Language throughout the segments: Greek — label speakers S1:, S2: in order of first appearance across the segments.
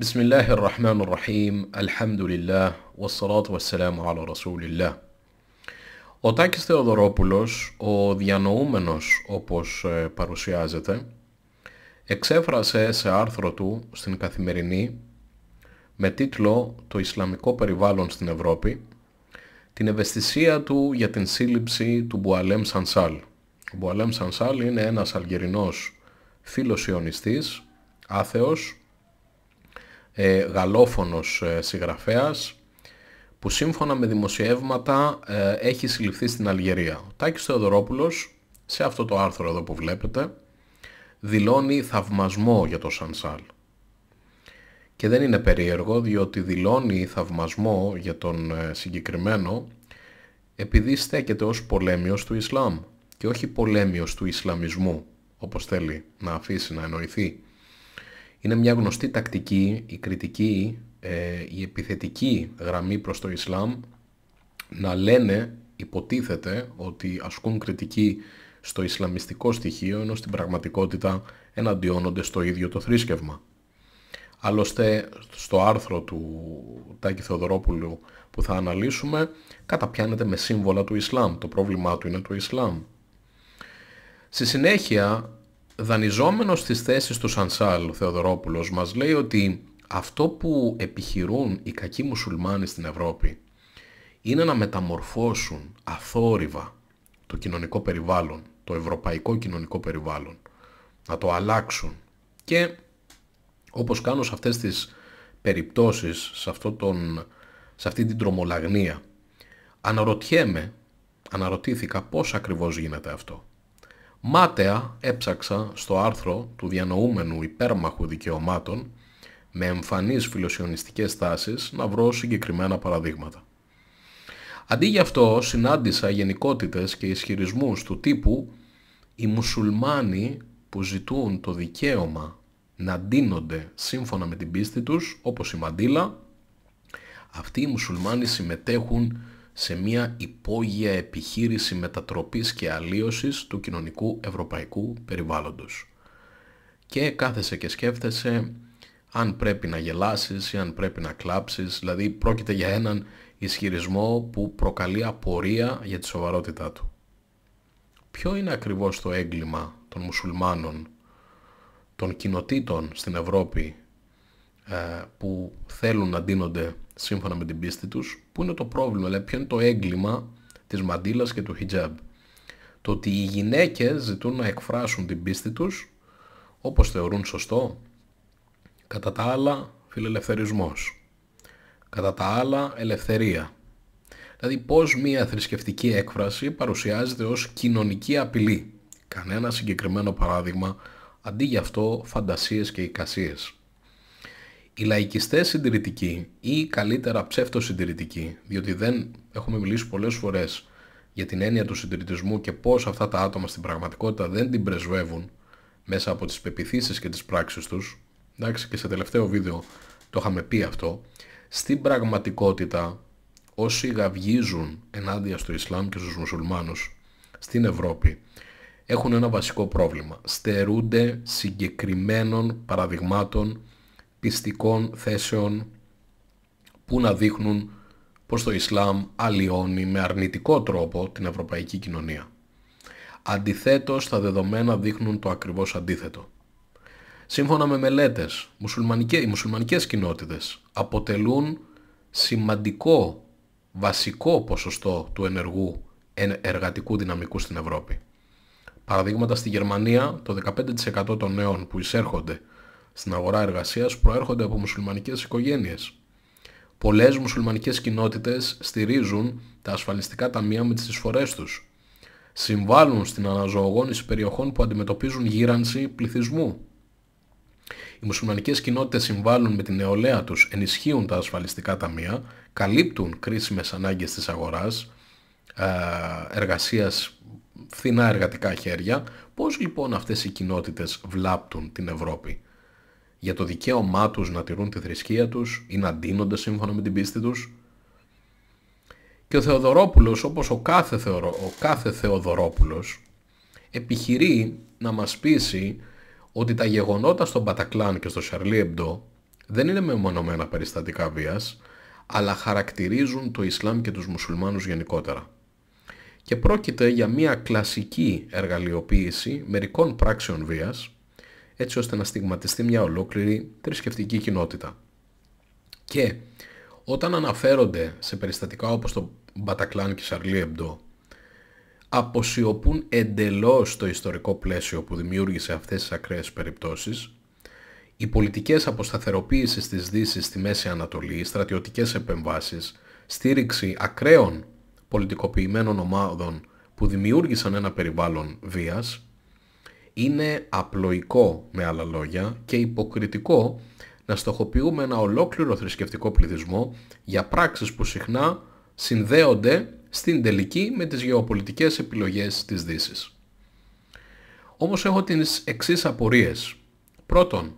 S1: بسم الله الرحمن الرحيم الحمد لله والصلاة والسلام على رسول الله Ο Τάκης Θεοδωρόπουλος, ο διανοούμενος όπως ε, παρουσιάζεται, εξέφρασε σε άρθρο του στην Καθημερινή με τίτλο «Το Ισλαμικό περιβάλλον στην Ευρώπη» την ευαισθησία του για την σύλληψη του Μπουαλέμ Σανσάλ. Ο Μπουαλέμ Σανσάλ είναι ένας Αλγερινός φίλος Ιωνιστής, άθεος, ε, γαλλόφωνος ε, συγγραφέας που σύμφωνα με δημοσιεύματα ε, έχει συλληφθεί στην Αλγερία. Ο Τάκης Θεοδωρόπουλος σε αυτό το άρθρο εδώ που βλέπετε δηλώνει θαυμασμό για το Σανσάλ. Και δεν είναι περίεργο διότι δηλώνει θαυμασμό για τον ε, συγκεκριμένο επειδή στέκεται ως πολέμιος του Ισλάμ και όχι πολέμιος του Ισλαμισμού όπως θέλει να αφήσει να εννοηθεί είναι μια γνωστή τακτική, η κριτική, ε, η επιθετική γραμμή προς το Ισλάμ να λένε, υποτίθεται, ότι ασκούν κριτική στο Ισλαμιστικό στοιχείο, ενώ στην πραγματικότητα εναντιώνονται στο ίδιο το θρήσκευμα. Άλλωστε, στο άρθρο του Τάκη Θεοδωρόπουλου που θα αναλύσουμε, καταπιάνεται με σύμβολα του Ισλάμ. Το πρόβλημά του είναι το Ισλάμ. Στη συνέχεια, Δανειζόμενος στις θέσεις του Σανσάλ, ο Θεοδωρόπουλος μας λέει ότι αυτό που επιχειρούν οι κακοί μουσουλμάνοι στην Ευρώπη είναι να μεταμορφώσουν αθόρυβα το κοινωνικό περιβάλλον, το ευρωπαϊκό κοινωνικό περιβάλλον, να το αλλάξουν και όπως κάνω σε αυτές τις περιπτώσεις, σε, αυτό τον, σε αυτή την τρομολαγνία, αναρωτιέμαι, αναρωτήθηκα πώς ακριβώς γίνεται αυτό. Μάταια έψαξα στο άρθρο του διανοούμενου υπέρμαχου δικαιωμάτων με εμφανείς φιλοσιονιστικές τάσεις να βρω συγκεκριμένα παραδείγματα. Αντί γι' αυτό συνάντησα γενικότητες και ισχυρισμούς του τύπου «Οι μουσουλμάνοι που ζητούν το δικαίωμα να ντύνονται σύμφωνα με την πίστη τους, όπως η Μαντήλα αυτοί οι μουσουλμάνοι συμμετέχουν σε μια υπόγεια επιχείρηση μετατροπής και αλλίωσης του κοινωνικού ευρωπαϊκού περιβάλλοντος. Και κάθεσαι και σκέφτεσαι αν πρέπει να γελάσεις ή αν πρέπει να κλάψεις, δηλαδή πρόκειται για έναν ισχυρισμό που προκαλεί απορία για τη σοβαρότητά του. Ποιο είναι ακριβώς το έγκλημα των μουσουλμάνων, των κοινοτήτων στην Ευρώπη ε, που θέλουν να ντύνονται σύμφωνα με την πίστη τους, πού είναι το πρόβλημα, δηλαδή ποιο είναι το έγκλημα της μαντήλας και του hijab. Το ότι οι γυναίκες ζητούν να εκφράσουν την πίστη τους όπως θεωρούν σωστό. Κατά τα άλλα φιλελευθερισμός. Κατά τα άλλα ελευθερία. Δηλαδή πώς μια θρησκευτική έκφραση παρουσιάζεται ως κοινωνική απειλή. Κανένα συγκεκριμένο παράδειγμα, αντί γι' αυτό φαντασίες και εικασίες. Οι λαϊκιστές συντηρητικοί ή καλύτερα ψεύτος συντηρητικοί, διότι δεν έχουμε μιλήσει πολλές φορές για την έννοια του συντηρητισμού και πώς αυτά τα άτομα στην πραγματικότητα δεν την πρεσβεύουν μέσα από τις πεπιθήσεις και τις πράξεις τους, εντάξει και σε τελευταίο βίντεο το είχαμε πει αυτό, στην πραγματικότητα όσοι γαυγίζουν ενάντια στο Ισλάμ και στους μουσουλμάνους στην Ευρώπη έχουν ένα βασικό πρόβλημα. Στερούνται συγκεκριμένων παραδειγμάτων πιστικών θέσεων που να δείχνουν πως το Ισλάμ αλλοιώνει με αρνητικό τρόπο την ευρωπαϊκή κοινωνία. Αντιθέτως, τα δεδομένα δείχνουν το ακριβώς αντίθετο. Σύμφωνα με μελέτες, οι μουσουλμανικές κοινότητες αποτελούν σημαντικό βασικό ποσοστό του ενεργού εργατικού δυναμικού στην Ευρώπη. Παραδείγματα στη Γερμανία, το 15% των νέων που εισέρχονται στην αγορά εργασίας προέρχονται από μουσουλμανικές οικογένειες. Πολλές μουσουλμανικές κοινότητες στηρίζουν τα ασφαλιστικά ταμεία με τις εισφορές τους. Συμβάλλουν στην αναζωογόνηση περιοχών που αντιμετωπίζουν γύρανση πληθυσμού. Οι μουσουλμανικές κοινότητες συμβάλλουν με την νεολαία τους, ενισχύουν τα ασφαλιστικά ταμεία, καλύπτουν κρίσιμες ανάγκες της αγοράς, ε, εργασίας φθηνά εργατικά χέρια. Πώς λοιπόν αυτές οι κοινότητες βλάπτουν την Ευρώπη για το δικαίωμά τους να τηρούν τη θρησκεία τους ή να ντύνονται σύμφωνα με την πίστη τους. Και ο Θεοδωρόπουλος, όπως ο κάθε, κάθε Θεοδωρόπουλος, επιχειρεί να μας πείσει ότι τα γεγονότα στον Πατακλάν και στο Σαρλί δεν είναι μεμονωμένα περιστατικά βίας, αλλά χαρακτηρίζουν το Ισλάμ και τους μουσουλμάνους γενικότερα. Και πρόκειται για μια κλασική εργαλειοποίηση μερικών πράξεων βίας, έτσι ώστε να στιγματιστεί μια ολόκληρη θρησκευτική κοινότητα. Και όταν αναφέρονται σε περιστατικά όπως το Μπατακλάν και Σαρλί Εμπτώ, αποσιωπούν εντελώς το ιστορικό πλαίσιο που δημιούργησε αυτές τις ακραίες περιπτώσεις, οι πολιτικές αποσταθεροποίησεις της Δύσης στη Μέση Ανατολή, οι στρατιωτικές επεμβάσεις, στήριξη ακραίων πολιτικοποιημένων ομάδων που δημιούργησαν ένα περιβάλλον βίας, είναι απλοϊκό με άλλα λόγια και υποκριτικό να στοχοποιούμε ένα ολόκληρο θρησκευτικό πληθυσμό για πράξεις που συχνά συνδέονται στην τελική με τις γεωπολιτικές επιλογές της Δύσης. Όμως έχω τις εξής απορίες. Πρώτον,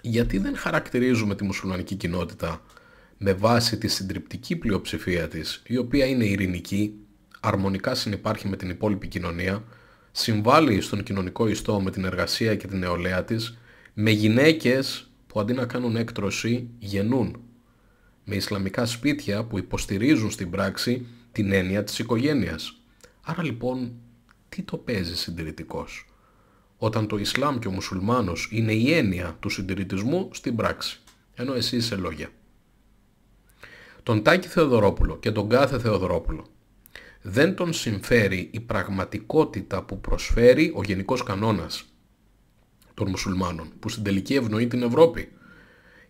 S1: γιατί δεν χαρακτηρίζουμε τη μουσουλμανική κοινότητα με βάση τη συντριπτική πλειοψηφία της, η οποία είναι ειρηνική, αρμονικά συνεπάρχει με την υπόλοιπη κοινωνία συμβάλλει στον κοινωνικό ιστό με την εργασία και την νεολαία της, με γυναίκες που αντί να κάνουν έκτρωση γεννούν, με ισλαμικά σπίτια που υποστηρίζουν στην πράξη την έννοια της οικογένειας. Άρα λοιπόν, τι το παίζει συντηρητικός, όταν το Ισλάμ και ο μουσουλμάνος είναι η έννοια του συντηρητισμού στην πράξη, ενώ εσύ σε λόγια. Τον Τάκη Θεοδωρόπουλο και τον κάθε Θεοδωρόπουλο δεν τον συμφέρει η πραγματικότητα που προσφέρει ο γενικός κανόνας των μουσουλμάνων, που στην τελική ευνοεί την Ευρώπη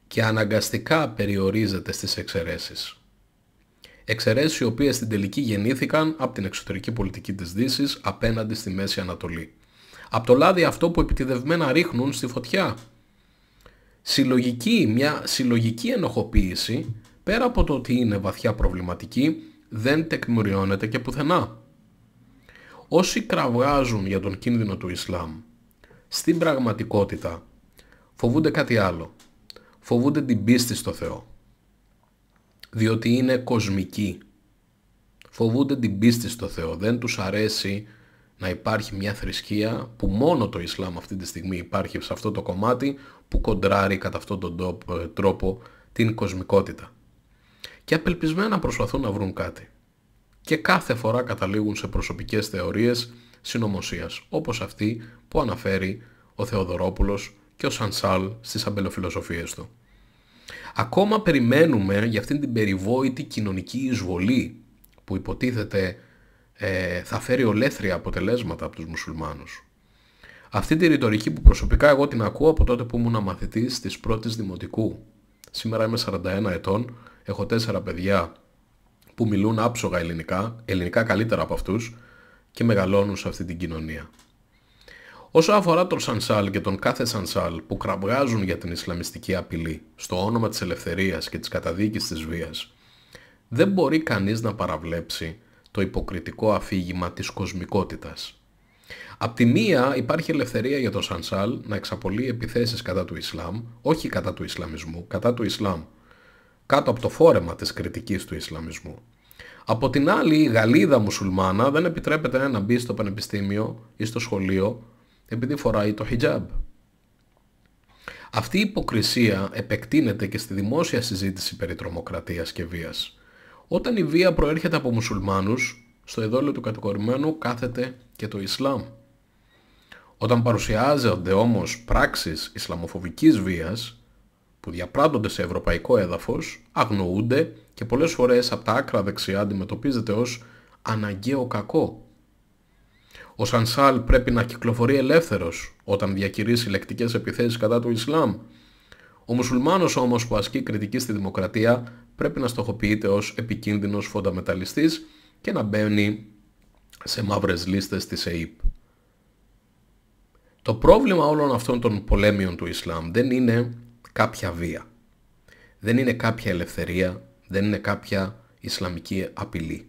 S1: και αναγκαστικά περιορίζεται στις εξαιρέσεις. Εξαιρέσεις οι οποίες στην τελική γεννήθηκαν από την εξωτερική πολιτική της Δύσης απέναντι στη Μέση Ανατολή. Από το λάδι αυτό που επιτιδευμένα ρίχνουν στη φωτιά. Συλλογική, μια συλλογική ενοχοποίηση, πέρα από το ότι είναι βαθιά προβληματική, δεν τεκμηριώνεται και πουθενά. Όσοι κραυγάζουν για τον κίνδυνο του Ισλάμ, στην πραγματικότητα φοβούνται κάτι άλλο. Φοβούνται την πίστη στο Θεό. Διότι είναι κοσμική. Φοβούνται την πίστη στο Θεό. Δεν τους αρέσει να υπάρχει μια θρησκεία που μόνο το Ισλάμ αυτή τη στιγμή υπάρχει σε αυτό το κομμάτι που κοντράρει κατά αυτόν τον τρόπο την κοσμικότητα και απελπισμένα προσπαθούν να βρουν κάτι. Και κάθε φορά καταλήγουν σε προσωπικές θεωρίες συνωμοσίας, όπως αυτή που αναφέρει ο Θεοδωρόπουλος και ο Σανσάλ στις αμπελοφιλοσοφίες του. Ακόμα περιμένουμε για αυτήν την περιβόητη κοινωνική εισβολή που υποτίθεται ε, θα φέρει ολέθρια αποτελέσματα από τους μουσουλμάνους. Αυτή τη ρητορική που προσωπικά εγώ την ακούω από τότε που ήμουν μαθητής της πρώτης δημοτικού. Σήμερα είμαι 41 ετών έχω τέσσερα παιδιά που μιλούν άψογα ελληνικά, ελληνικά καλύτερα από αυτούς και μεγαλώνουν σε αυτή την κοινωνία. Όσο αφορά τον Σανσάλ και τον κάθε Σανσάλ που κραυγάζουν για την Ισλαμιστική απειλή στο όνομα της ελευθερίας και της καταδίκης της βίας, δεν μπορεί κανείς να παραβλέψει το υποκριτικό αφήγημα της κοσμικότητας. Απ' τη μία υπάρχει ελευθερία για τον Σανσάλ να εξαπολύει επιθέσεις κατά του Ισλάμ, όχι κατά του Ισλαμισμού, κατά του Ισλάμ, κάτω από το φόρεμα της κριτικής του Ισλαμισμού. Από την άλλη, η Γαλλίδα μουσουλμάνα δεν επιτρέπεται να μπει στο πανεπιστήμιο ή στο σχολείο επειδή φοράει το χιτζαμπ Αυτή η υποκρισία επεκτείνεται και στη δημόσια συζήτηση περί τρομοκρατίας και βίας. Όταν η βία προέρχεται από μουσουλμάνους, στο εδόλιο του κατηγορημένου κάθεται και το Ισλάμ. Όταν παρουσιάζονται όμως πράξεις Ισλαμοφοβικής βίας, που διαπράττονται σε ευρωπαϊκό έδαφος αγνοούνται και πολλές φορές από τα άκρα δεξιά αντιμετωπίζεται ως αναγκαίο κακό. Ο Σανσάλ πρέπει να κυκλοφορεί ελεύθερος όταν διακηρύσει λεκτικές επιθέσεις κατά του Ισλάμ. Ο μουσουλμάνος όμως που ασκεί κριτική στη δημοκρατία πρέπει να στοχοποιείται ως επικίνδυνος φονταμεταλιστής και να μπαίνει σε μαύρες λίστες της ΕΕΠ. Το πρόβλημα όλων αυτών των πολέμιων του Ισλάμ δεν είναι κάποια βία. Δεν είναι κάποια ελευθερία, δεν είναι κάποια Ισλαμική απειλή.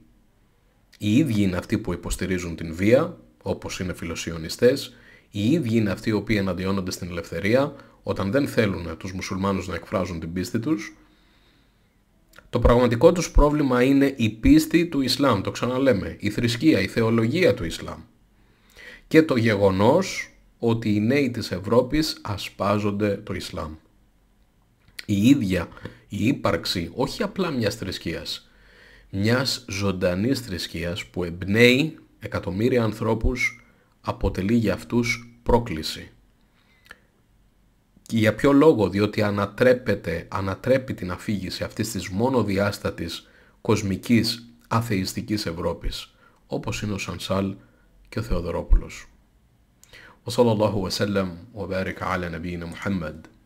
S1: Οι ίδιοι είναι αυτοί που υποστηρίζουν την βία, όπως είναι φιλοσιονιστές, οι ίδιοι είναι αυτοί οι οποίοι εναντιώνονται στην ελευθερία, όταν δεν θέλουν τους μουσουλμάνους να εκφράζουν την πίστη τους. Το πραγματικό τους πρόβλημα είναι η πίστη του Ισλάμ, το ξαναλέμε, η θρησκεία, η θεολογία του Ισλάμ. Και το γεγονός ότι οι νέοι της Ευρώπης ασπάζονται το Ισλάμ η ίδια η ύπαρξη όχι απλά μιας θρησκείας, μιας ζωντανής θρησκείας που εμπνέει εκατομμύρια ανθρώπους αποτελεί για αυτούς πρόκληση. Και για ποιο λόγο, διότι ανατρέπεται, ανατρέπει την αφήγηση αυτής της μονοδιάστατης κοσμικής αθεϊστικής Ευρώπης, όπως είναι ο Σανσάλ και ο Θεοδωρόπουλος. ο Βέρικα